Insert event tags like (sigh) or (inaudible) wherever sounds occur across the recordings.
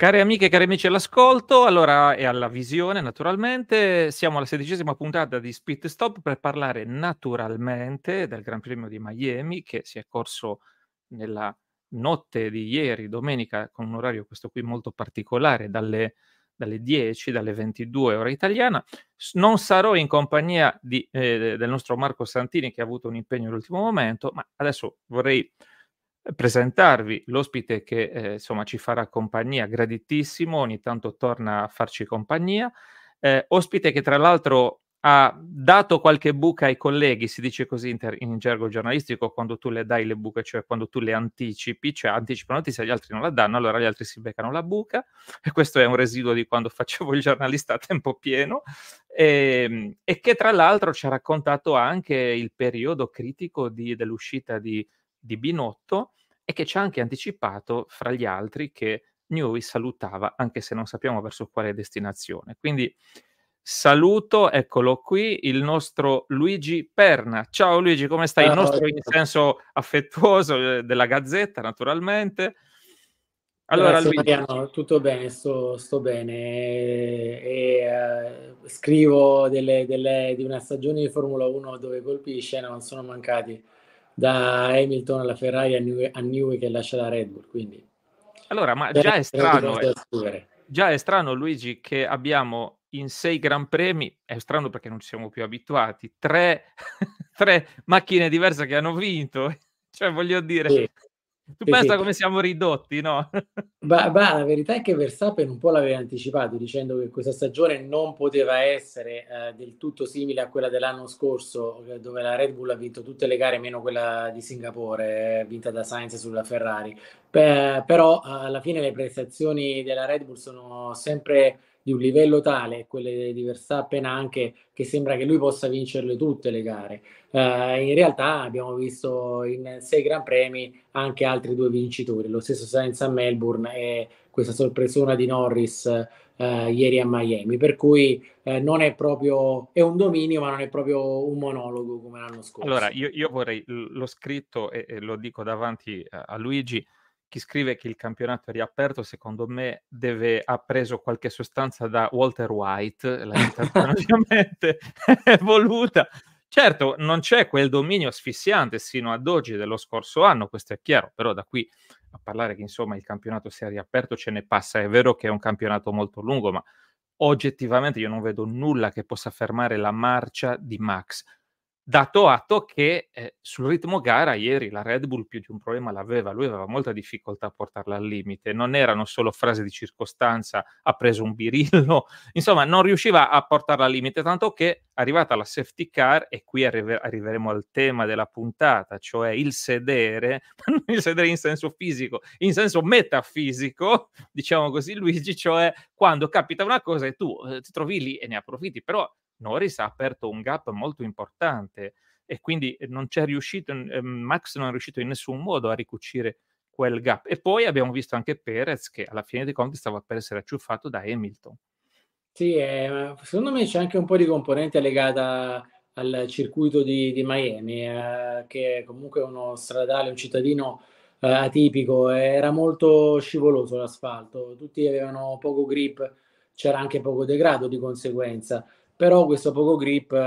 Care amiche e cari amici all'ascolto, allora e alla visione naturalmente, siamo alla sedicesima puntata di Spit Stop per parlare naturalmente del Gran Premio di Miami che si è corso nella notte di ieri, domenica, con un orario questo qui molto particolare, dalle, dalle 10, dalle 22 ora italiana. Non sarò in compagnia di, eh, del nostro Marco Santini che ha avuto un impegno all'ultimo momento, ma adesso vorrei presentarvi l'ospite che eh, insomma ci farà compagnia, graditissimo, ogni tanto torna a farci compagnia, eh, ospite che tra l'altro ha dato qualche buca ai colleghi, si dice così in, ter- in, gergo giornalistico, quando tu le dai le buche, cioè quando tu le anticipi, cioè anticipano se gli altri non la danno, allora gli altri si beccano la buca (laughs) e questo è un residuo di quando facevo il giornalista a tempo pieno e, ehm, e che tra l'altro ci ha raccontato anche il periodo critico di, dell'uscita di, di Binotto e che ci ha anche anticipato, fra gli altri, che Newey salutava, anche se non sappiamo verso quale destinazione. Quindi saluto, eccolo qui, il nostro Luigi Perna. Ciao Luigi, come stai? Il nostro in senso affettuoso eh, della Gazzetta, naturalmente. Allora, Grazie, Luigi. Mariano, tutto bene, sto, sto bene. E, uh, scrivo delle, delle, di una stagione di Formula 1 dove colpisce, non sono mancati da Hamilton alla Ferrari a, New- a Newey che lascia la Red Bull. Quindi. Allora, ma già è strano. Eh. già è strano, Luigi, che abbiamo in sei Gran Premi, è strano perché non ci siamo più abituati, tre, (laughs) tre macchine diverse che hanno vinto. (laughs) Cioè, voglio dire, sì. Tu sì, pensa sì. come siamo ridotti, no? (laughs) Bah, bah, la verità è che Verstappen un po' l'aveva anticipato dicendo che questa stagione non poteva essere eh, del tutto simile a quella dell'anno scorso eh, dove la Red Bull ha vinto tutte le gare meno quella di Singapore eh, vinta da Sainz sulla Ferrari. Beh, però eh, alla fine le prestazioni della Red Bull sono sempre di un livello tale, quelle di Verstappen anche, che sembra che lui possa vincerle tutte le gare. Eh, in realtà abbiamo visto in sei Gran Premi anche altri due vincitori, lo stesso Sainz a Melbourne e questa sorpresona di Norris eh, ieri a Miami, per cui eh, non è proprio, è un dominio ma non è proprio un monologo come l'anno scorso. Allora, io, io vorrei, l'ho scritto e, e lo dico davanti a Luigi, chi scrive che il campionato è riaperto, secondo me, deve, ha preso qualche sostanza da Walter White, eh, l'ha internazionalmente (laughs) (laughs) voluta. Certo, non c'è quel dominio asfissiante sino ad oggi dello scorso anno, questo è chiaro, però da qui a parlare che insomma il campionato sia riaperto ce ne passa. È vero che è un campionato molto lungo, ma oggettivamente io non vedo nulla che possa fermare la marcia di Max dato atto che eh, sul ritmo gara ieri la Red Bull più di un problema l'aveva, lui aveva molta difficoltà a portarla al limite, non erano solo frasi di circostanza, ha preso un birillo, (laughs) insomma non riusciva a portarla al limite, tanto che arrivata la safety car, e qui arrive- arriveremo al tema della puntata, cioè il sedere, (laughs) ma non il sedere in senso fisico, in senso metafisico, diciamo così Luigi, cioè quando capita una cosa e tu eh, ti trovi lì e ne approfitti, però Norris ha aperto un gap molto importante e quindi eh, non c'è riuscito, ehm, Max non è riuscito in nessun modo a ricucire quel gap. E poi abbiamo visto anche Perez che alla fine dei conti stava per essere acciuffato da Hamilton. Sì, eh, secondo me c'è anche un po' di componente legata al circuito di, di Miami, eh, che è comunque uno stradale, un cittadino eh, atipico, era molto scivoloso l'asfalto, tutti avevano poco grip, c'era anche poco degrado di conseguenza però questo poco grip eh,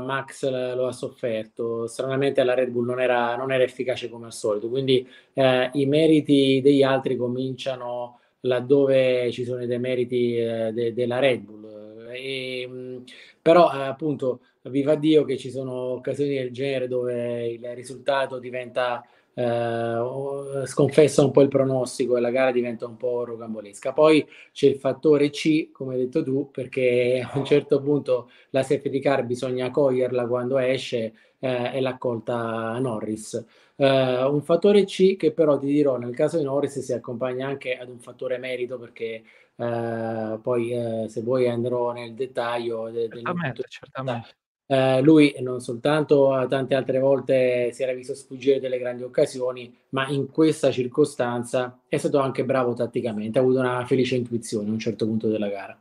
Max lo ha sofferto, stranamente la Red Bull non era, non era efficace come al solito, quindi eh, i meriti degli altri cominciano laddove ci sono i demeriti eh, de- della Red Bull. E, ehm, mh, però eh, appunto viva Dio che ci sono occasioni del genere dove il risultato diventa eh, sconfessa un po' il pronostico e la gara diventa un po' rocambolesca. Poi c'è il fattore C, come hai detto tu, perché a un certo punto la safety car bisogna coglierla quando esce eh, e l'ha colta Norris. Eh, un fattore C che però ti dirò nel caso di Norris si accompagna anche ad un fattore merito perché eh, poi eh, se vuoi andrò nel dettaglio de- del certamente. Eh, lui non soltanto eh, tante altre volte si era visto sfuggire delle grandi occasioni, ma in questa circostanza è stato anche bravo tatticamente, ha avuto una felice intuizione a un certo punto della gara.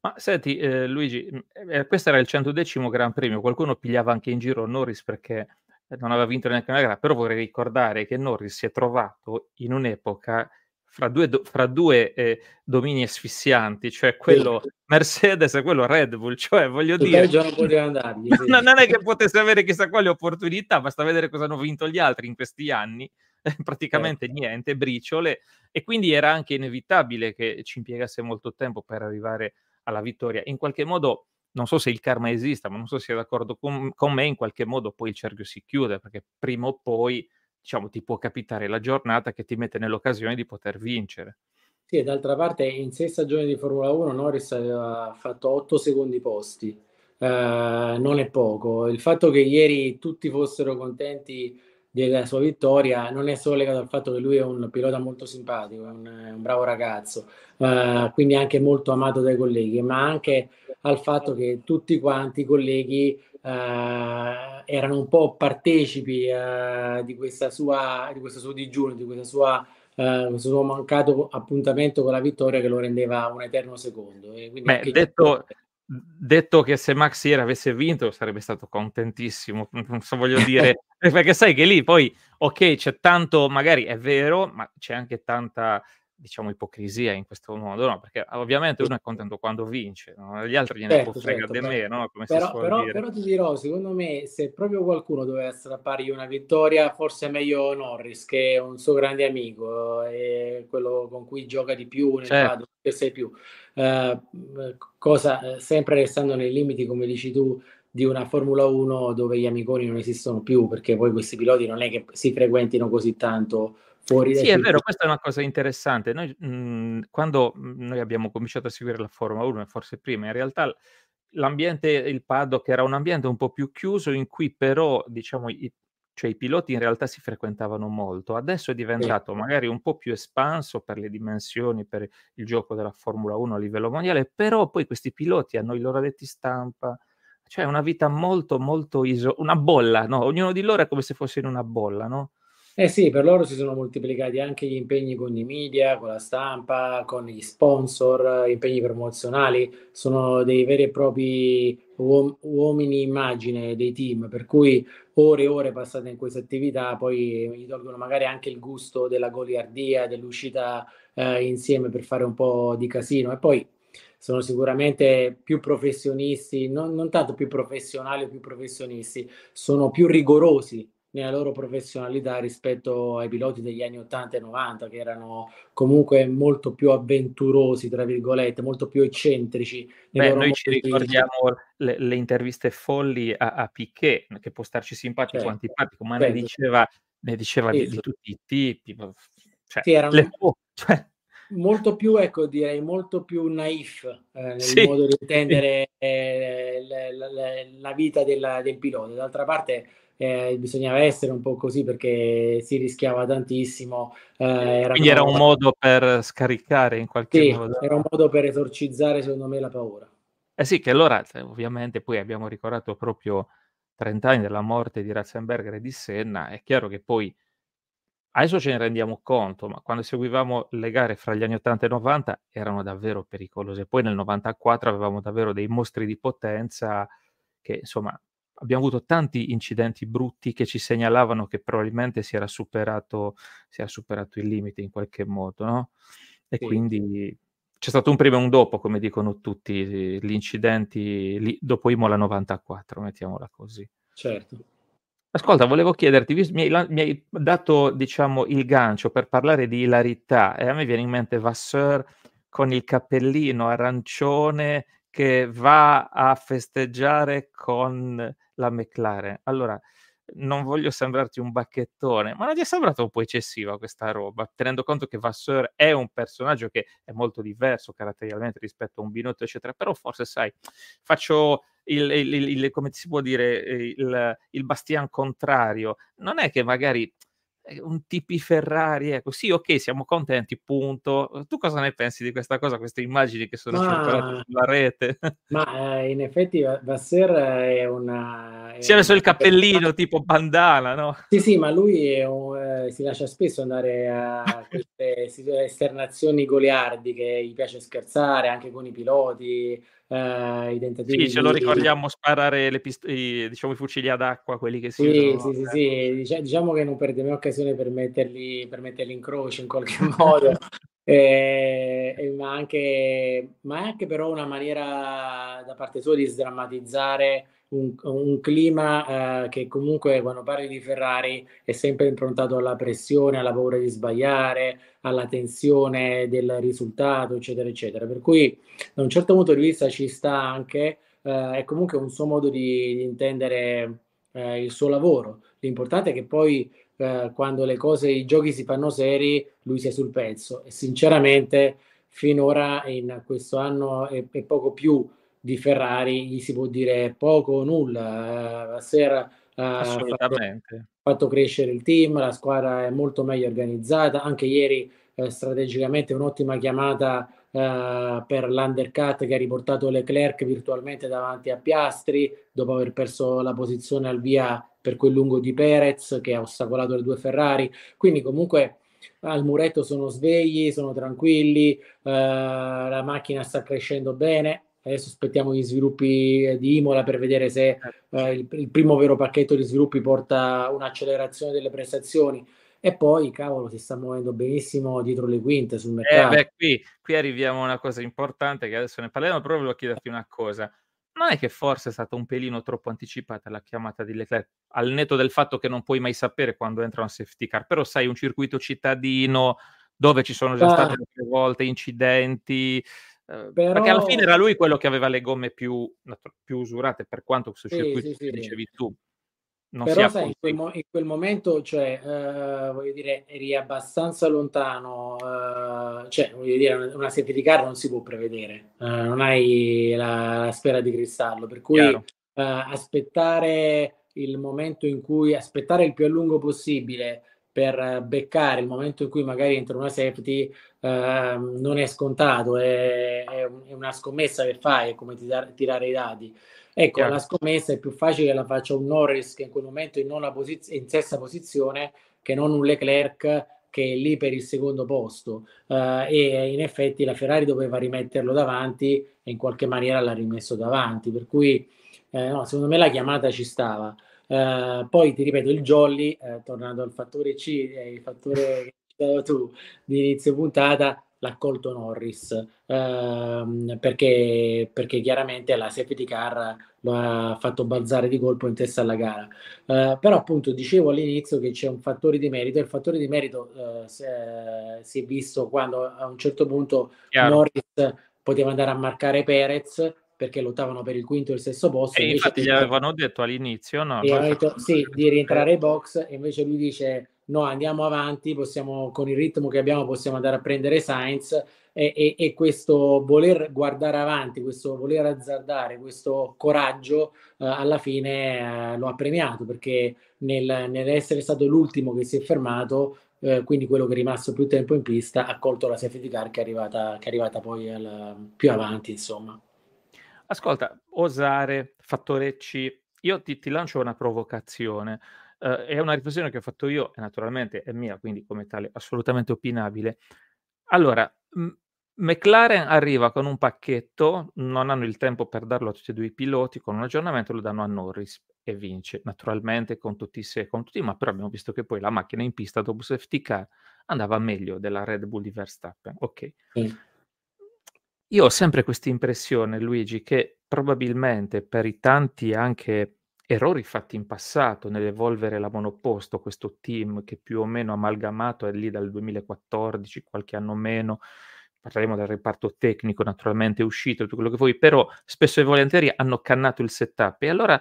Ma senti eh, Luigi, mm, eh, questo era il 110 Gran Premio, qualcuno pigliava anche in giro Norris perché eh, non aveva vinto neanche una gara, però vorrei ricordare che Norris si è trovato in un'epoca fra due, do, fra due eh, domini asfissianti, cioè quello sì. Mercedes e quello Red Bull, cioè voglio il dire, non, sì. (laughs) non è che potesse avere chissà quali opportunità, basta vedere cosa hanno vinto gli altri in questi anni, eh, praticamente sì. Certo. niente, briciole, e quindi era anche inevitabile che ci impiegasse molto tempo per arrivare alla vittoria. In qualche modo non so se il karma esista, ma non so se è d'accordo con, con, me, in qualche modo poi il cerchio si chiude, perché prima o poi diciamo, ti può capitare la giornata che ti mette nell'occasione di poter vincere. Sì, e d'altra parte in sei stagioni di Formula 1 Norris aveva fatto otto secondi posti, eh, non è poco. Il fatto che ieri tutti fossero contenti della sua vittoria non è solo legato al fatto che lui è un pilota molto simpatico, è un, un bravo ragazzo, eh, quindi anche molto amato dai colleghi, ma anche al fatto che tutti quanti i colleghi eh, erano un po' partecipi eh, di, questa sua, di questo suo digiuno, di questa sua, eh, questo suo mancato appuntamento con la vittoria che lo rendeva un eterno secondo. Beh, detto, detto che se Max ieri avesse vinto sarebbe stato contentissimo, (laughs) non so, voglio dire, (laughs) perché sai che lì poi, ok, c'è tanto, magari è vero, ma c'è anche tanta diciamo, ipocrisia in questo modo, no? Perché ah, ovviamente uno è contento quando vince, no? gli altri gliene certo, può certo, frega di meno, Come però, si però, però, ti dirò, secondo me, se proprio qualcuno dovesse strappargli una vittoria, forse è meglio Norris, che è un suo grande amico, è eh, quello con cui gioca di più, nel certo. padre, che sei più. Eh, cosa, eh, sempre restando nei limiti, come dici tu, di una Formula 1 dove gli amiconi non esistono più, perché poi questi piloti non è che si frequentino così tanto fuori Sì, è vero, questa è una cosa interessante. Noi, mh, mhmm, quando mhmm, noi abbiamo cominciato a seguire la Formula 1, forse prima, in realtà l'ambiente, il paddock era un ambiente un po' più chiuso in cui però, diciamo, i, cioè i piloti in realtà si frequentavano molto. Adesso è diventato sì. magari un po' più espanso per le dimensioni, per il gioco della Formula 1 a livello mondiale, però poi questi piloti hanno i loro addetti stampa, cioè una vita molto, molto isolata, una bolla, no? Ognuno di loro è come se fosse in una bolla, no? Eh sì, per loro si sono moltiplicati anche gli impegni con i media, con la stampa, con gli sponsor, impegni promozionali, sono dei veri e propri uom- uomini immagine dei team, per cui ore e ore passate in questa attività poi gli tolgono magari anche il gusto della goliardia, dell'uscita eh, insieme per fare un po' di casino e poi sono sicuramente più professionisti, non, non tanto più professionali o più professionisti, sono più rigorosi nella loro professionalità rispetto ai piloti degli anni 80 e 90 che erano comunque molto più avventurosi, tra virgolette, molto più eccentrici. Beh, noi ci ricordiamo le, le, interviste folli a, a, Piquet, che può starci simpatico certo. o antipatico, ma certo. ne diceva, ne diceva di, di, esatto. tutti i tipi. Cioè, sì, erano... le, (laughs) cioè molto più, ecco, direi molto più naif eh, nel sì, modo di intendere eh, la, la, la, vita della, del pilota. D'altra parte, eh, bisognava essere un po' così perché si rischiava tantissimo. Eh, era Quindi era un modo per scaricare in qualche sì, modo. Era un modo per esorcizzare, secondo me, la paura. Eh sì, che allora cioè, ovviamente poi abbiamo ricordato proprio 30 anni della morte di Ratzenberger e di Senna, è chiaro che poi adesso ce ne rendiamo conto, ma quando seguivamo le gare fra gli anni 80 e 90 erano davvero pericolose. Poi nel 94 avevamo davvero dei mostri di potenza che insomma abbiamo avuto tanti incidenti brutti che ci segnalavano che probabilmente si era superato, si era superato il limite in qualche modo, no? E sì. quindi c'è stato un prima e un dopo, come dicono tutti, gli incidenti li, dopo Imola 94, mettiamola così. Certo. Ascolta, volevo chiederti, mi hai, mi hai dato diciamo, il gancio per parlare di ilarità e a me viene in mente Vasseur con il cappellino arancione che va a festeggiare con la McLaren. Allora, non voglio sembrarti un bacchettone, ma non ti è sembrata un po' eccessiva questa roba, tenendo conto che Vasseur è un personaggio che è molto diverso caratterialmente rispetto a un binotto, eccetera, però forse sai, faccio il, il, il, come si può dire, il, il bastian contrario. Non è che magari eh, un TP Ferrari, ecco, sì, ok, siamo contenti, punto. Eh, tu cosa ne pensi di questa cosa, queste immagini che sono circolate sulla rete? (laughs) Ma eh, in effetti Vassar eh, è una... È si è messo il cappellino tipo bandana, no? Sì, sì, ma lui un, eh, si lascia spesso andare a (laughs) queste esternazioni goliardiche, gli piace scherzare anche con i piloti, eh, i tentativi. Sì, ce lo ricordiamo sparare le pist- i, diciamo, i fucili ad acqua, quelli che si Sì, usano, sì, sì, eh. sì, diciamo che non perde mai occasione per metterli, per metterli in croce in qualche (laughs) modo. Eh, ma, anche, ma anche però una maniera da parte sua di sdrammatizzare un, un clima eh, che comunque quando parli di Ferrari è sempre improntato alla pressione, alla paura di sbagliare, alla tensione del risultato, eccetera, eccetera. Per cui da un certo punto di vista ci sta anche, eh, è comunque un suo modo di, di intendere eh, il suo lavoro. L'importante è che poi eh, quando le cose, i giochi si fanno seri, lui sia sul pezzo e sinceramente finora in questo anno e, poco più di Ferrari gli si può dire poco o nulla. Eh, Ser eh, ha fatto, fatto, crescere il team, la squadra è molto meglio organizzata. Anche ieri eh, strategicamente un'ottima chiamata eh, per l'undercut che ha riportato Leclerc virtualmente davanti a Piastri dopo aver perso la posizione al via per quel lungo di Perez che ha ostacolato le due Ferrari. Quindi comunque al muretto sono svegli, sono tranquilli, eh, la macchina sta crescendo bene, adesso aspettiamo gli sviluppi eh, di Imola per vedere se eh, eh il, il, primo vero pacchetto di sviluppi porta un'accelerazione delle prestazioni. E poi, cavolo, si sta muovendo benissimo dietro le quinte sul eh, mercato. Eh, beh, qui, qui, arriviamo a una cosa importante che adesso ne parliamo, però volevo chiederti una cosa. Non è che forse è stata un pelino troppo anticipata la chiamata di Leclerc, al netto del fatto che non puoi mai sapere quando entra una safety car, però sai, un circuito cittadino dove ci sono già ah. state altre volte incidenti, Ehm, Però... Perché alla fine era lui quello che aveva le gomme più, più usurate per quanto questo circuito sì, sì, sì, dicevi tu. Non Però sai, in quel, mo- in quel, momento, cioè, eh, voglio dire, eri abbastanza lontano, eh, cioè, voglio dire, una, una safety car non si può prevedere, eh, non hai la, la, sfera di cristallo, per cui eh, aspettare il momento in cui, aspettare il più a lungo possibile, per beccare il momento in cui magari entra una safety eh, non è scontato, è, è, una scommessa che fai, è come tirare, tirare i dadi. Ecco, Chiaro. la scommessa è più facile che la faccia un Norris che in quel momento è in, posiz- in sesta posizione che non un Leclerc che è lì per il secondo posto uh, e in effetti la Ferrari doveva rimetterlo davanti e in qualche maniera l'ha rimesso davanti, per cui eh, no, secondo me la chiamata ci stava. Eh, poi ti ripeto, il jolly, eh, tornando al fattore C, eh, il fattore (laughs) che citavo tu di inizio puntata, l'ha colto Norris, uh, perché, perché, chiaramente la safety car lo ha fatto balzare di colpo in testa alla gara. Uh, però appunto dicevo all'inizio che c'è un fattore di merito, il fattore di merito eh, se, si è visto quando a un certo punto Chiaro. Norris poteva andare a marcare Perez perché lottavano per il quinto e il sesto posto. E infatti gli avevano detto all'inizio no, detto, sì, di rientrare ai box e invece lui dice no, andiamo avanti, possiamo, con il ritmo che abbiamo possiamo andare a prendere Sainz e, e, e questo voler guardare avanti, questo voler azzardare, questo coraggio eh, alla fine eh, lo ha premiato perché nel, nell'essere stato l'ultimo che si è fermato eh, quindi quello che è rimasto più tempo in pista ha colto la safety car che è arrivata, che è arrivata poi al, più avanti insomma Ascolta, osare, fattore C, io ti, ti lancio una provocazione. Uh, è una riflessione che ho fatto io e naturalmente è mia, quindi come tale assolutamente opinabile. Allora, m- McLaren arriva con un pacchetto, non hanno il tempo per darlo a tutti e due i piloti, con un aggiornamento lo danno a Norris e vince, naturalmente con tutti i se, con tutti, ma però abbiamo visto che poi la macchina in pista dopo safety car andava meglio della Red Bull di Verstappen. Ok. Sì. Io ho sempre questa impressione, Luigi, che probabilmente per i tanti anche errori fatti in passato nell'evolvere la monoposto, questo team che più o meno amalgamato è lì dal 2014, qualche anno meno, parleremo del reparto tecnico naturalmente uscito, tutto quello che vuoi, però spesso e volentieri hanno cannato il setup e allora,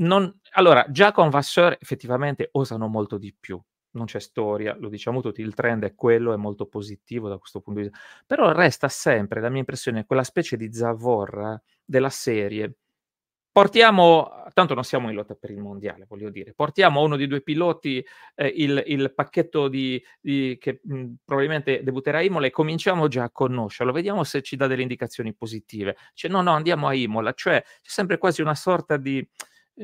non, allora già con Vasseur effettivamente osano molto di più, non c'è storia, lo diciamo tutti, il trend è quello, è molto positivo da questo punto di vista, però resta sempre, la mia impressione, quella specie di zavorra della serie. Portiamo, tanto non siamo in lotta per il mondiale, voglio dire, portiamo a uno dei due piloti eh, il, il, pacchetto di, di, che mh, mm, probabilmente debutterà a Imola e cominciamo già a conoscerlo, vediamo se ci dà delle indicazioni positive. Cioè no, no, andiamo a Imola, cioè c'è sempre quasi una sorta di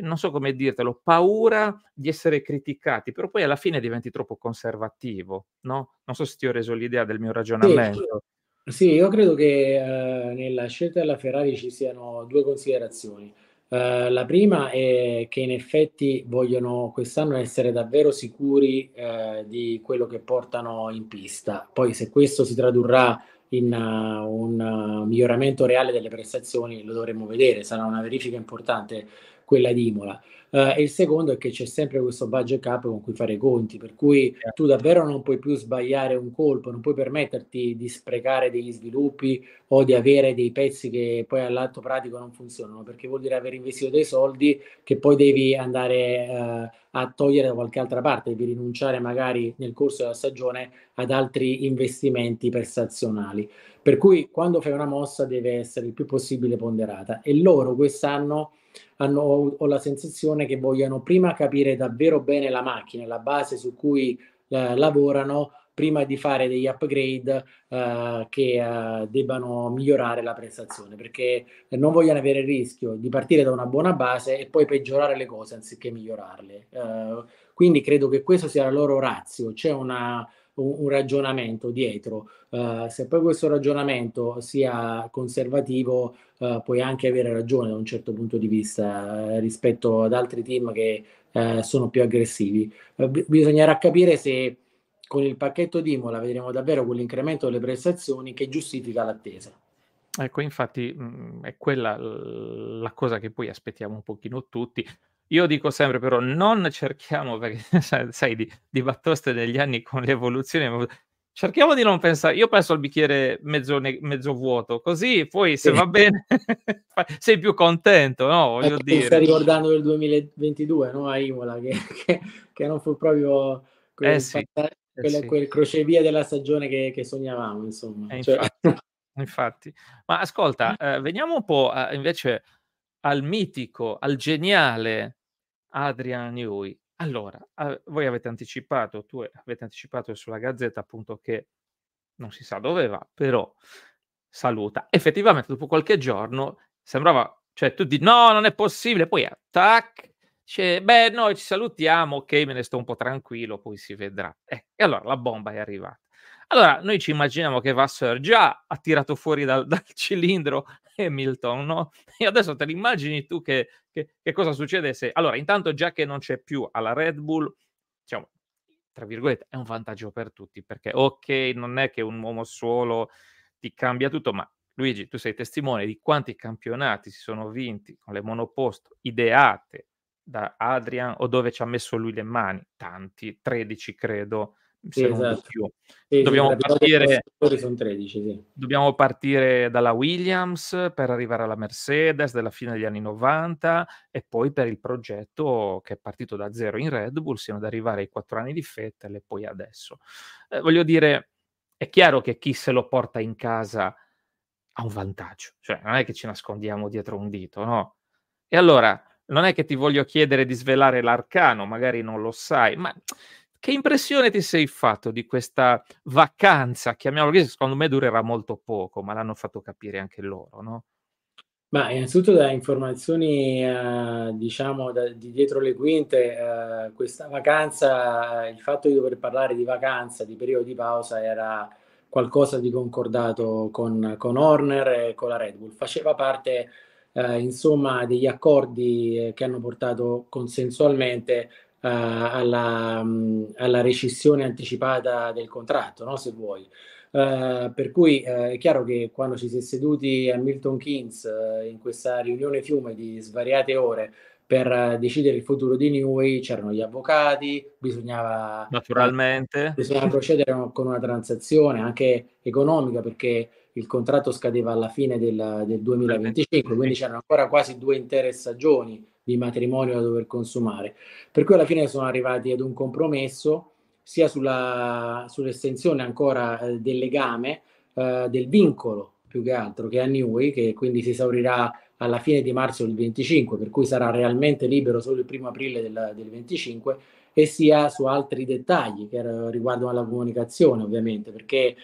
non so come dirtelo, paura di essere criticati, però poi alla fine diventi troppo conservativo, no? Non so se ti ho reso l'idea del mio ragionamento. Sì, sì io credo che eh, nella scelta della Ferrari ci siano due considerazioni. Eh, la prima è che in effetti vogliono quest'anno essere davvero sicuri eh, di quello che portano in pista. Poi se questo si tradurrà in uh, un uh, miglioramento reale delle prestazioni lo dovremo vedere, sarà una verifica importante quella di Imola. Uh, e il secondo è che c'è sempre questo budget cap con cui fare conti, per cui certo. tu davvero non puoi più sbagliare un colpo, non puoi permetterti di sprecare degli sviluppi o di avere dei pezzi che poi all'atto pratico non funzionano, perché vuol dire aver investito dei soldi che poi devi andare uh, a togliere da qualche altra parte, devi rinunciare magari nel corso della stagione ad altri investimenti prestazionali. Per cui quando fai una mossa deve essere il più possibile ponderata e loro quest'anno hanno, ho la sensazione che vogliano prima capire davvero bene la macchina, la base su cui eh, lavorano, prima di fare degli upgrade eh, che eh, debbano migliorare la prestazione, perché non vogliono avere il rischio di partire da una buona base e poi peggiorare le cose anziché migliorarle. Eh, quindi credo che questo sia la loro razio, c'è una un, un ragionamento dietro. Uh, se poi questo ragionamento sia conservativo, uh, puoi anche avere ragione da un certo punto di vista uh, rispetto ad altri team che sono più aggressivi. B- bisognerà capire se con il pacchetto di Imola vedremo davvero quell'incremento delle prestazioni che giustifica l'attesa. Ecco, infatti mh, mm, è quella la cosa che poi aspettiamo un pochino tutti io dico sempre però, non cerchiamo, (laughs) perché sai, di, di Battoste degli anni con l'evoluzione, cerchiamo di non pensare, io penso al bicchiere mezzo, mezzo vuoto, così poi se va bene (laughs) sei più contento, no? Eh, voglio dire. Mi Stai ricordando del 2022, no? A Imola, che, (laughs) che, che non fu proprio quel, eh sì, quel, eh sì. quel crocevia della stagione che, che sognavamo, insomma. Eh, cioè... infatti, infatti, Ma ascolta, eh, veniamo un po' invece al mitico, al geniale Adrian Newey. Allora, voi avete anticipato, tu avete anticipato sulla Gazzetta appunto che non si sa dove va, però saluta. Effettivamente dopo qualche giorno sembrava, cioè tu di no, non è possibile, poi tac, dice, beh, noi ci salutiamo, ok, me ne sto un po' tranquillo, poi si vedrà. Eh, e allora la bomba è arrivata. Allora, noi ci immaginiamo che Vassar già ha tirato fuori dal, (laughs) dal cilindro Hamilton, no? (laughs) E adesso te li immagini tu che, che, che cosa succede se... Allora, intanto già che non c'è più alla Red Bull, diciamo, tra virgolette, è un vantaggio per tutti, perché ok, non è che un uomo solo ti cambia tutto, ma Luigi, tu sei testimone di quanti campionati si sono vinti con le monoposto ideate da Adrian o dove ci ha messo lui le mani, tanti, 13 credo, sì, esatto. sì, dobbiamo, sì, partire, dobbiamo, partire, dalla Williams per arrivare alla Mercedes della fine degli anni 90 e poi per il progetto che è partito da zero in Red Bull, siamo ad arrivare ai quattro anni di Vettel e poi adesso. Eh, voglio dire, è chiaro che chi se lo porta in casa ha un vantaggio, cioè non è che ci nascondiamo dietro un dito, no? E allora, non è che ti voglio chiedere di svelare l'arcano, magari non lo sai, ma che impressione ti sei fatto di questa vacanza? Chiamiamola così, secondo me durerà molto poco, ma l'hanno fatto capire anche loro, no? Ma innanzitutto da informazioni, eh, diciamo, da, di dietro le quinte, eh, questa vacanza, eh, il fatto di dover parlare di vacanza, di periodo di pausa, era qualcosa di concordato con, con Horner e con la Red Bull. Faceva parte, eh, insomma, degli accordi eh, che hanno portato consensualmente eh, alla, mm, alla, rescissione anticipata del contratto, no? se vuoi. Uh, per cui uh, è chiaro che quando ci si è seduti a Milton Keynes uh, in questa riunione fiume di svariate ore per decidere il futuro di Newey c'erano gli avvocati, bisognava, Naturalmente. bisognava procedere con una transazione anche economica perché il contratto scadeva alla fine del, del 2025, quindi c'erano ancora quasi due intere stagioni di matrimonio da dover consumare. Per cui alla fine sono arrivati ad un compromesso sia sulla, sull'estensione ancora eh, del legame, eh, del vincolo più che altro che a Newey, che quindi si esaurirà alla fine di marzo del 25, per cui sarà realmente libero solo il primo aprile del, del 25, e sia su altri dettagli che er, riguardano la comunicazione ovviamente, perché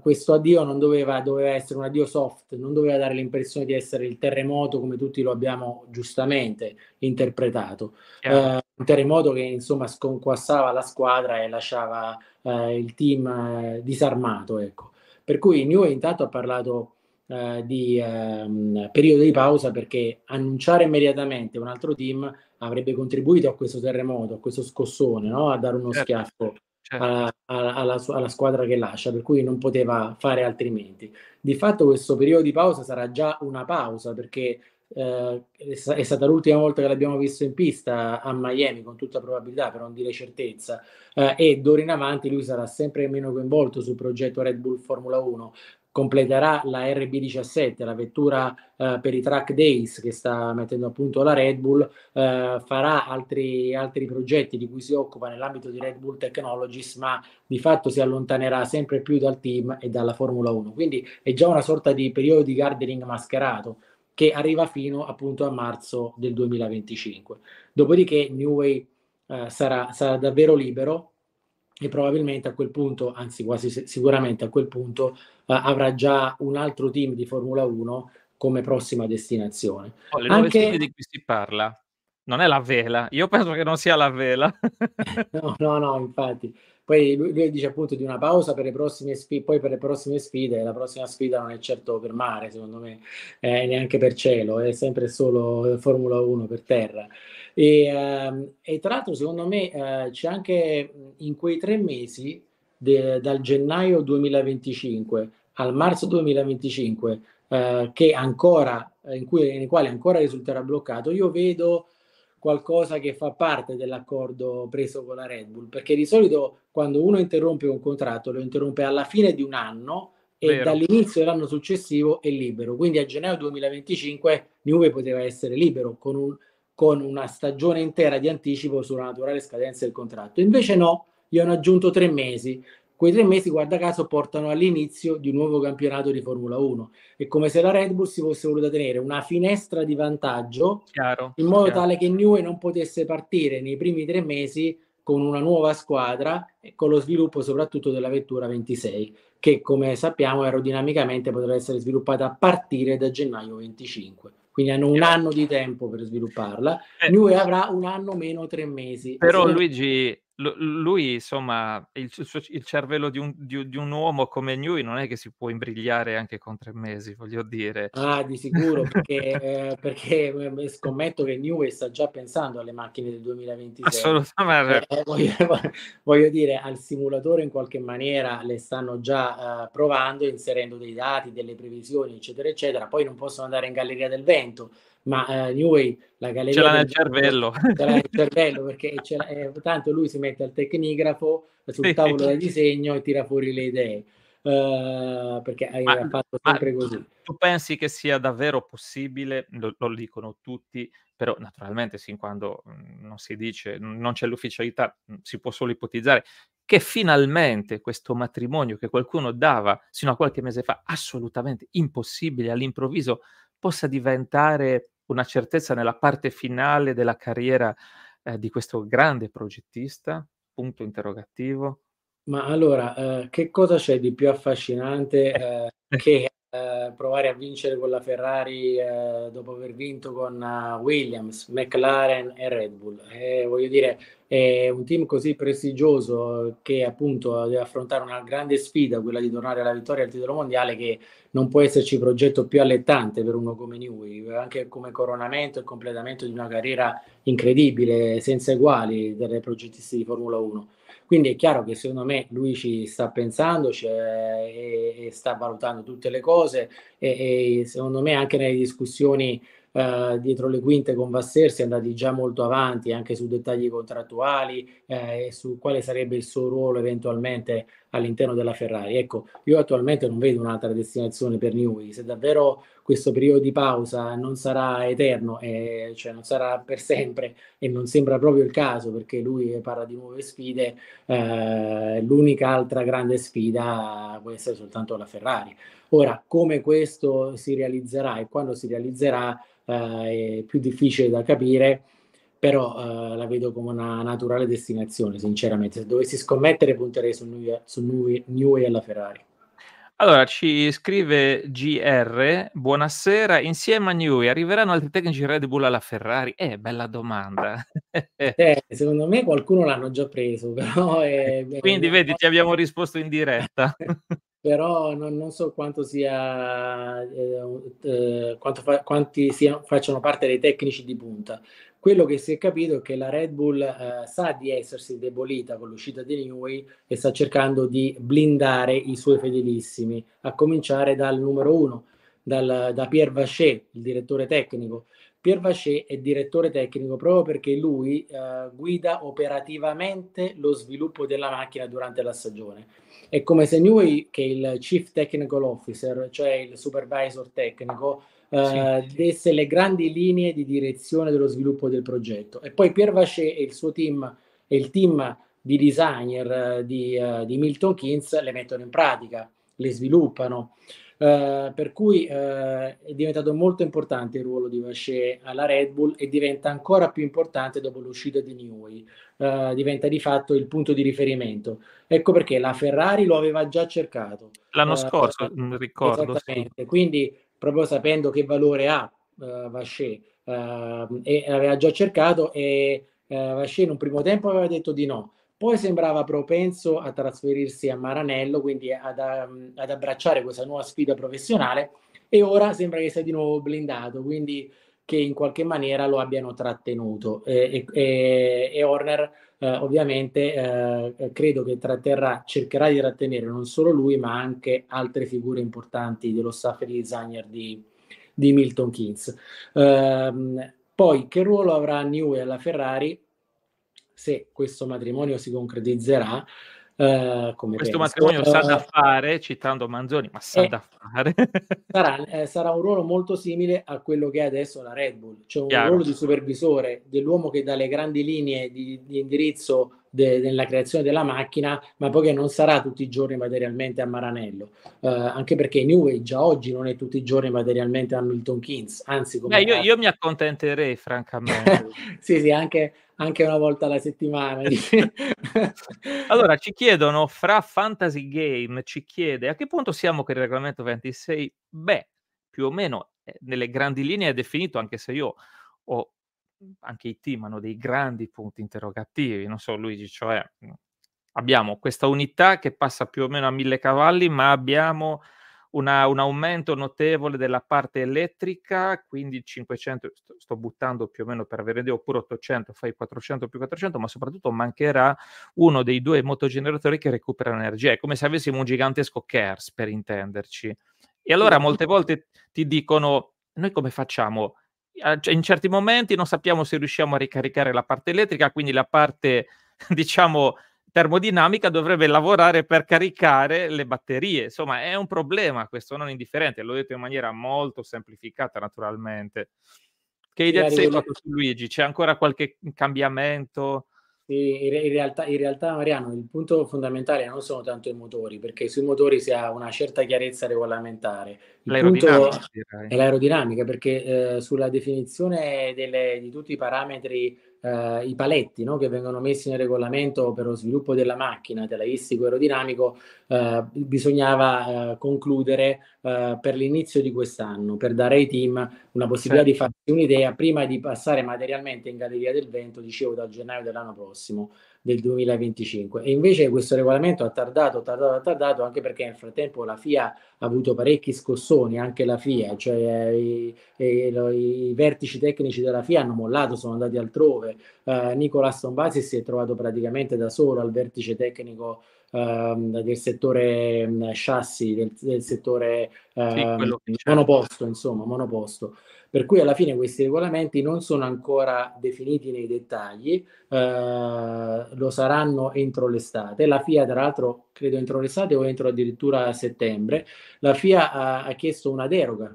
questo addio non doveva, doveva, essere un addio soft, non doveva dare l'impressione di essere il terremoto come tutti lo abbiamo giustamente interpretato. Yeah. Uh, un terremoto che insomma sconquassava la squadra e lasciava uh, il team uh, disarmato. Ecco. Per cui New intanto ha parlato eh, di ehm, periodo di pausa perché annunciare immediatamente un altro team avrebbe contribuito a questo terremoto, a questo scossone, no? a dare uno certo, schiaffo certo. Alla, alla, alla, squadra che lascia, per cui non poteva fare altrimenti. Di fatto questo periodo di pausa sarà già una pausa perché eh, è stata l'ultima volta che l'abbiamo visto in pista a Miami con tutta probabilità, per non dire certezza, eh, e d'ora in avanti lui sarà sempre meno coinvolto sul progetto Red Bull Formula 1, completerà la RB17, la vettura eh, per i track days che sta mettendo a punto la Red Bull, eh, farà altri, altri, progetti di cui si occupa nell'ambito di Red Bull Technologies, ma di fatto si allontanerà sempre più dal team e dalla Formula 1. Quindi è già una sorta di periodo di gardening mascherato che arriva fino appunto a marzo del 2025. Dopodiché New Way eh, sarà, sarà davvero libero e probabilmente a quel punto, anzi quasi sicuramente a quel punto, uh, avrà già un altro team di Formula 1 come prossima destinazione. Oh, le Anche... di cui si parla non è la vela, io penso che non sia la vela. (laughs) no, no, no, infatti. Poi lui, lui, dice appunto di una pausa per le prossime sfide, poi per le prossime sfide, la prossima sfida non è certo per mare, secondo me, eh, neanche per cielo, è sempre solo Formula 1 per terra. E, ehm, e tra l'altro, secondo me, eh, c'è anche in quei tre mesi, de, dal gennaio 2025 al marzo 2025, eh, che ancora, eh, in cui, nei quali ancora risulterà bloccato, io vedo qualcosa che fa parte dell'accordo preso con la Red Bull, perché di solito quando uno interrompe un contratto lo interrompe alla fine di un anno e Vero. dall'inizio dell'anno successivo è libero, quindi a gennaio 2025 Juve poteva essere libero con un, con una stagione intera di anticipo sulla naturale scadenza del contratto. Invece no, gli hanno aggiunto tre mesi. Quei tre mesi, guarda caso, portano all'inizio di un nuovo campionato di Formula 1. È come se la Red Bull si fosse voluta tenere una finestra di vantaggio chiaro, in modo chiaro. tale che Newey non potesse partire nei primi tre mesi con una nuova squadra e con lo sviluppo soprattutto della vettura 26, che come sappiamo aerodinamicamente potrà essere sviluppata a partire da gennaio 25 quindi hanno un anno di tempo per svilupparla. Eh, New avrà un anno meno tre mesi. Però Luigi, l- lui, insomma, il, il cervello di un, di, di un, uomo come lui non è che si può imbrigliare anche con tre mesi, voglio dire. Ah, di sicuro, perché, (laughs) eh, perché scommetto che Newey sta già pensando alle macchine del 2026. Assolutamente. Eh, (laughs) voglio, voglio, dire, al simulatore in qualche maniera le stanno già eh, provando, inserendo dei dati, delle previsioni, eccetera, eccetera. Poi non possono andare in galleria del vento ma eh, New Way la galleria... Ce l'ha nel cervello. Ce l'ha nel (laughs) cervello perché eh, tanto lui si mette al tecnigrafo sul sì. tavolo da disegno e tira fuori le idee. Uh, perché eh, ma, ha fatto sempre così. Tu, tu pensi che sia davvero possibile, lo, lo, dicono tutti, però naturalmente sin quando mm, non si dice, non c'è l'ufficialità, mm, si può solo ipotizzare che finalmente questo matrimonio che qualcuno dava sino a qualche mese fa assolutamente impossibile all'improvviso possa diventare una certezza nella parte finale della carriera eh, di questo grande progettista? Punto interrogativo. Ma allora, eh, che cosa c'è di più affascinante eh, eh che eh, provare a vincere con la Ferrari eh, dopo aver vinto con uh, Williams, McLaren e Red Bull. E, voglio dire, è un team così prestigioso che appunto deve affrontare una grande sfida, quella di tornare alla vittoria al titolo mondiale, che non può esserci progetto più allettante per uno come Newey, anche come coronamento e completamento di una carriera incredibile, senza uguali delle progettisti di Formula 1. Quindi è chiaro che secondo me lui ci sta pensando cioè, e, e, sta valutando tutte le cose e, e secondo me anche nelle discussioni eh, dietro le quinte con Vasser si è andati già molto avanti anche su dettagli contrattuali eh, e su quale sarebbe il suo ruolo eventualmente all'interno della Ferrari. Ecco, io attualmente non vedo un'altra destinazione per Newey, se davvero questo periodo di pausa non sarà eterno, eh, cioè non sarà per sempre e non sembra proprio il caso perché lui parla di nuove sfide, eh, l'unica altra grande sfida può essere soltanto la Ferrari. Ora, come questo si realizzerà e quando si realizzerà eh, è più difficile da capire però eh, la vedo come una naturale destinazione, sinceramente. Se dovessi scommettere punterei su New, su New, New e alla Ferrari. Allora, ci scrive GR, buonasera, insieme a Newey arriveranno altri tecnici Red Bull alla Ferrari? Eh, bella domanda. (laughs) Eh, secondo me qualcuno l'hanno già preso, (laughs) però... È... Quindi vedi, ti abbiamo risposto in diretta. (laughs) però non, non, so quanto sia, eh, eh, quanto fa, quanti sia, facciano parte dei tecnici di punta, quello che si è capito è che la Red Bull eh, sa di essersi debolita con l'uscita di Newey e sta cercando di blindare i suoi fedelissimi, a cominciare dal numero uno, dal, da Pierre Vachet, il direttore tecnico. Pierre Vachet è direttore tecnico proprio perché lui eh, guida operativamente lo sviluppo della macchina durante la stagione. È come se Newey, che è il Chief Technical Officer, cioè il supervisor tecnico, eh, sì. desse le grandi linee di direzione dello sviluppo del progetto. E poi Pierre Vacher e il suo team e il team di designer eh, di, uh, di Milton Keynes le mettono in pratica, le sviluppano. Uh, per cui uh, è diventato molto importante il ruolo di Vaché alla Red Bull e diventa ancora più importante dopo l'uscita di Newey, uh, diventa di fatto il punto di riferimento. Ecco perché la Ferrari lo aveva già cercato. L'anno scorso, mm, ricordo. sì. quindi proprio sapendo che valore ha uh, Vaché, uh, e aveva già cercato e uh, Vaché in un primo tempo aveva detto di no, poi sembrava propenso a trasferirsi a Maranello, quindi ad, um, ad abbracciare questa nuova sfida professionale e ora sembra che sia di nuovo blindato, quindi che in qualche maniera lo abbiano trattenuto e, e, e Horner eh, ovviamente eh, credo che tratterrà, cercherà di trattenere non solo lui ma anche altre figure importanti dello staff di designer di, di Milton Keynes. Ehm, poi che ruolo avrà Newey alla Ferrari? se questo matrimonio si concretizzerà, eh, come Questo penso. matrimonio sa da eh, fare, citando Manzoni, ma sa eh, da fare. (laughs) sarà, eh, sarà, un ruolo molto simile a quello che è adesso la Red Bull, cioè un Chiaro. ruolo di supervisore dell'uomo che dà le grandi linee di, di indirizzo de, della creazione della macchina, ma poi che non sarà tutti i giorni materialmente a Maranello, uh, anche perché New Way già oggi non è tutti i giorni materialmente a Milton Keynes, anzi come... Beh, io, io mi accontenterei francamente. (laughs) sì, sì, anche anche una volta alla settimana. Eh (laughs) allora, ci chiedono, fra Fantasy Game ci chiede a che punto siamo con il regolamento 26? Beh, più o meno eh, nelle grandi linee è definito, anche se io ho, anche i team hanno dei grandi punti interrogativi, non so Luigi, cioè abbiamo questa unità che passa più o meno a mille cavalli, ma abbiamo una, un aumento notevole della parte elettrica, quindi 500, sto, sto buttando più o meno per avere idea, oppure 800, fai 400 più 400, ma soprattutto mancherà uno dei due motogeneratori che recuperano energia. È come se avessimo un gigantesco KERS, per intenderci. E allora molte volte ti dicono, noi come facciamo? Cioè, in certi momenti non sappiamo se riusciamo a ricaricare la parte elettrica, quindi la parte, (laughs) diciamo, termodinamica dovrebbe lavorare per caricare le batterie. Insomma, è un problema questo, non indifferente. L'ho detto in maniera molto semplificata, naturalmente. Che idea sei fatto su Luigi? C'è ancora qualche cambiamento? Sì, in, realtà, in realtà, Mariano, il punto fondamentale non sono tanto i motori, perché sui motori si ha una certa chiarezza regolamentare. Il l'aerodinamica, è l'aerodinamica, perché eh, sulla definizione delle, di tutti i parametri eh, i paletti no? che vengono messi nel regolamento per lo sviluppo della macchina, telaistico aerodinamico, eh, bisognava eh, concludere eh, per l'inizio di quest'anno, per dare ai team una possibilità sì. Certo. di farsi un'idea prima di passare materialmente in Galleria del Vento, dicevo dal gennaio dell'anno prossimo, del 2025. E invece questo regolamento ha tardato, tardato, tardato, anche perché nel frattempo la FIA ha avuto parecchi scossoni, anche la FIA, cioè eh, i, i, eh, i vertici tecnici della FIA hanno mollato, sono andati altrove. Uh, eh, Nicola Stombasi si è trovato praticamente da solo al vertice tecnico Ehm, del settore mh, chassis, del, del settore ehm, sì, monoposto, insomma, monoposto. Per cui alla fine questi regolamenti non sono ancora definiti nei dettagli, eh, lo saranno entro l'estate. La FIA, tra l'altro, credo entro l'estate o entro addirittura settembre, la FIA ha, ha chiesto una deroga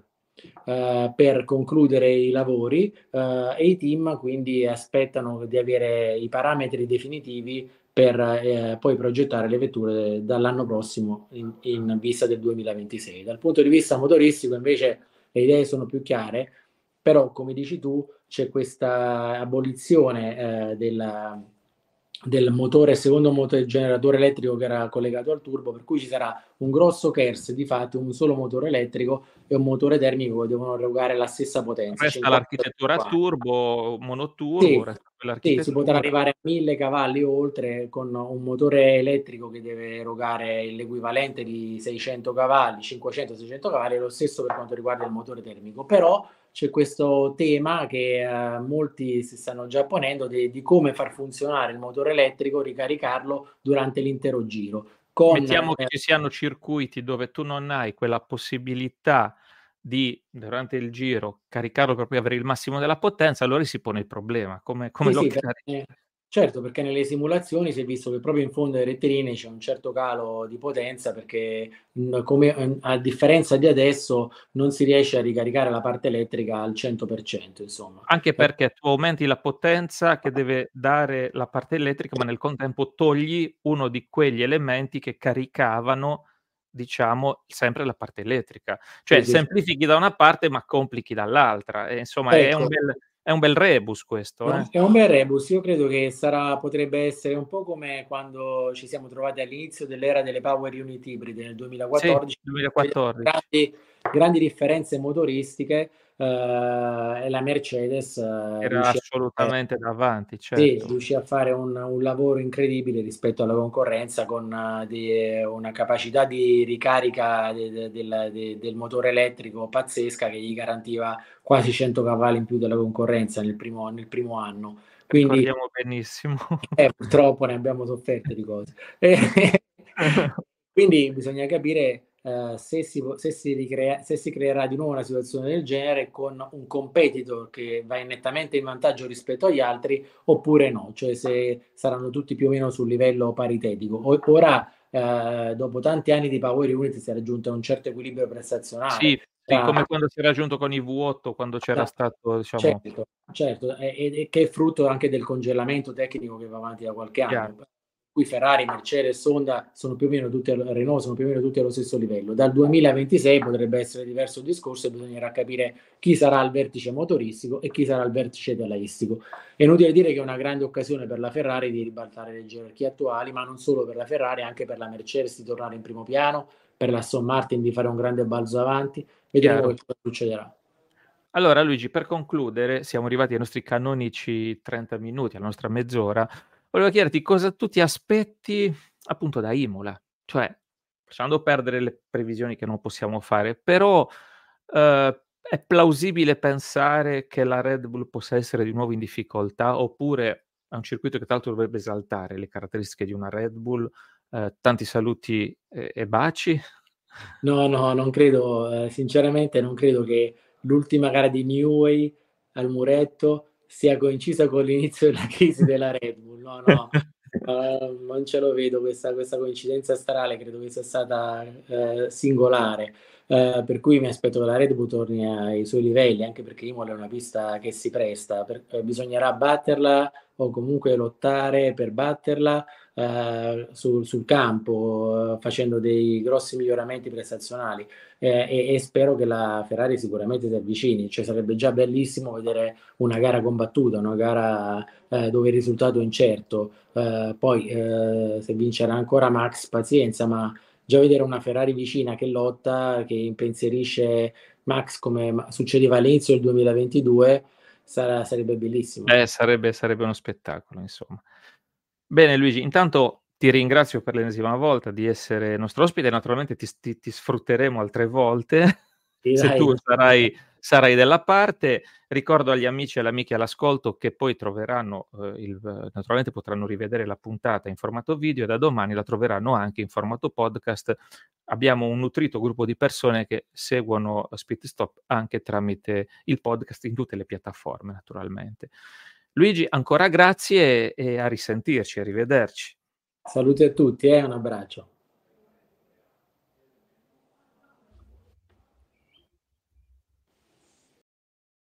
Uh, per concludere i lavori uh, e i team quindi aspettano di avere i parametri definitivi per eh, poi progettare le vetture dall'anno prossimo in, in, vista del 2026. Dal punto di vista motoristico invece le idee sono più chiare, però come dici tu c'è questa abolizione eh, della, del motore, secondo motore generatore elettrico che era collegato al turbo, per cui ci sarà un grosso KERS, di fatto un solo motore elettrico e un motore termico che devono erogare la stessa potenza. Resta l'architettura a turbo, monoturbo, sì. sì, si potrà arrivare a 1000 cavalli oltre con un motore elettrico che deve erogare l'equivalente di 600 cavalli, 500-600 cavalli, lo stesso per quanto riguarda il motore termico, però c'è questo tema che eh, molti si stanno già ponendo di, di, come far funzionare il motore elettrico, ricaricarlo durante l'intero giro. Con, Mettiamo che eh, ci siano circuiti dove tu non hai quella possibilità di durante il giro caricarlo proprio avere il massimo della potenza, allora si pone il problema. Come, come sì, lo sì, carichi? Certo, perché nelle simulazioni si è visto che proprio in fondo ai rettilinei c'è un certo calo di potenza perché come, a differenza di adesso non si riesce a ricaricare la parte elettrica al 100%, insomma. Anche eh. perché tu aumenti la potenza che deve dare la parte elettrica, ma nel contempo togli uno di quegli elementi che caricavano diciamo sempre la parte elettrica cioè semplifichi da una parte ma complichi dall'altra e, insomma ecco. è un ecco. bel è un bel rebus questo. Eh? È un bel rebus, io credo che sarà, potrebbe essere un po' come quando ci siamo trovati all'inizio dell'era delle Power Unit ibride nel 2014. Sì, 2014 grandi differenze motoristiche eh, la Mercedes eh, era assolutamente fare, davanti, certo. sì, riuscì a fare un, un, lavoro incredibile rispetto alla concorrenza con uh, di, eh, una capacità di ricarica de, de, de, del, del motore elettrico pazzesca che gli garantiva quasi 100 cavalli in più della concorrenza nel primo, nel primo anno. Quindi, Ricordiamo benissimo. Eh, purtroppo ne abbiamo sofferte di cose. (laughs) (laughs) quindi bisogna capire eh, se, si, se, si ricrea, se si creerà di nuovo una situazione del genere con un competitor che va nettamente in vantaggio rispetto agli altri oppure no, cioè se saranno tutti più o meno sul livello paritetico. Ora, eh, dopo tanti anni di Power Unit, si è raggiunto un certo equilibrio prestazionale. Sì. Tra... Ah. come quando si è raggiunto con i V8 quando c'era esatto. stato diciamo... certo, certo. E, e, che è frutto anche del congelamento tecnico che va avanti da qualche anno Chiaro cui Ferrari, Mercedes, Honda sono più o meno tutti, Renault sono più o meno tutti allo stesso livello. Dal 2026 potrebbe essere diverso il discorso e bisognerà capire chi sarà al vertice motoristico e chi sarà al vertice telaistico. È inutile dire che è una grande occasione per la Ferrari di ribaltare le gerarchie attuali, ma non solo per la Ferrari, anche per la Mercedes di tornare in primo piano, per la Aston Martin di fare un grande balzo avanti. Vediamo Chiaro. cosa succederà. Allora Luigi, per concludere, siamo arrivati ai nostri canonici 30 minuti, alla nostra mezz'ora volevo chiederti cosa tu ti aspetti appunto da Imola, cioè lasciando perdere le previsioni che non possiamo fare, però eh, è plausibile pensare che la Red Bull possa essere di nuovo in difficoltà oppure è un circuito che tra l'altro dovrebbe esaltare le caratteristiche di una Red Bull, eh, tanti saluti e, e, baci. No, no, non credo, eh, sinceramente non credo che l'ultima gara di Newey al muretto sia coincisa con l'inizio della (laughs) crisi della Red Bull. No, no, uh, (laughs) non ce lo vedo questa, questa, coincidenza strale, credo che sia stata uh, singolare. Uh, per cui mi aspetto che la Red Bull torni ai suoi livelli, anche perché Imola è una pista che si presta, per, eh, bisognerà batterla o comunque lottare per batterla eh, sul campo, eh, facendo dei grossi miglioramenti prestazionali eh, e, e, spero che la Ferrari sicuramente si avvicini, cioè sarebbe già bellissimo vedere una gara combattuta, una gara eh, dove il risultato è incerto, eh, poi eh, se vincerà ancora Max pazienza, ma già vedere una Ferrari vicina che lotta, che impensierisce Max come succedeva all'inizio del 2022, sarà, sarebbe bellissimo. Eh, sarebbe, sarebbe uno spettacolo, insomma. Bene Luigi, intanto ti ringrazio per l'ennesima volta di essere nostro ospite, naturalmente ti, ti, ti sfrutteremo altre volte, sì, se dai. tu sarai, sarai, della parte. Ricordo agli amici e alle amiche all'ascolto che poi troveranno, eh, il, naturalmente potranno rivedere la puntata in formato video e da domani la troveranno anche in formato podcast. Abbiamo un nutrito gruppo di persone che seguono Spit Stop anche tramite il podcast in tutte le piattaforme, naturalmente. Luigi, ancora grazie e a risentirci, arrivederci. Saluti a tutti e eh? un abbraccio.